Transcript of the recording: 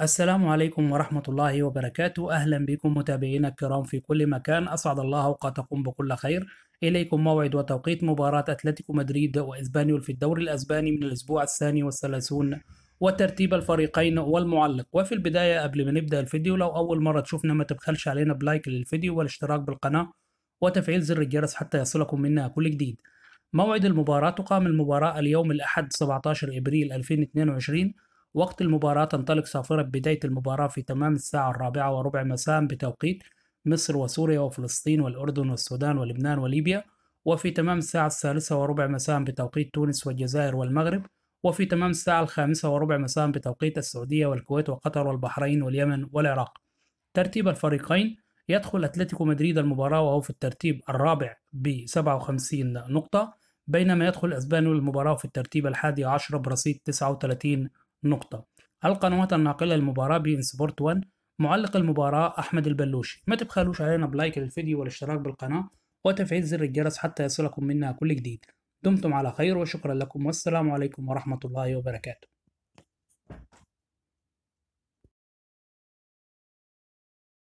السلام عليكم ورحمة الله وبركاته أهلا بكم متابعينا الكرام في كل مكان أسعد الله أوقاتكم بكل خير إليكم موعد وتوقيت مباراة أتلتيكو مدريد وإسبانيول في الدوري الأسباني من الأسبوع الثاني والثلاثون وترتيب الفريقين والمعلق وفي البداية قبل ما نبدأ الفيديو لو أول مرة تشوفنا ما تبخلش علينا بلايك للفيديو والاشتراك بالقناة وتفعيل زر الجرس حتى يصلكم منا كل جديد موعد المباراة تقام المباراة اليوم الأحد 17 إبريل 2022 وقت المباراة تنطلق صافرة بداية المباراة في تمام الساعة الرابعة وربع مساء بتوقيت مصر وسوريا وفلسطين والأردن والسودان ولبنان وليبيا وفي تمام الساعة الثالثة وربع مساء بتوقيت تونس والجزائر والمغرب وفي تمام الساعة الخامسة وربع مساء بتوقيت السعودية والكويت وقطر والبحرين واليمن والعراق ترتيب الفريقين يدخل أتلتيكو مدريد المباراة وهو في الترتيب الرابع ب 57 نقطة بينما يدخل أسبانيو المباراة في الترتيب الحادي عشر برصيد 39 نقطة القنوات الناقلة للمباراة بين سبورت 1 معلق المباراة أحمد البلوشي ما تبخلوش علينا بلايك للفيديو والاشتراك بالقناة وتفعيل زر الجرس حتى يصلكم منا كل جديد دمتم على خير وشكرا لكم والسلام عليكم ورحمة الله وبركاته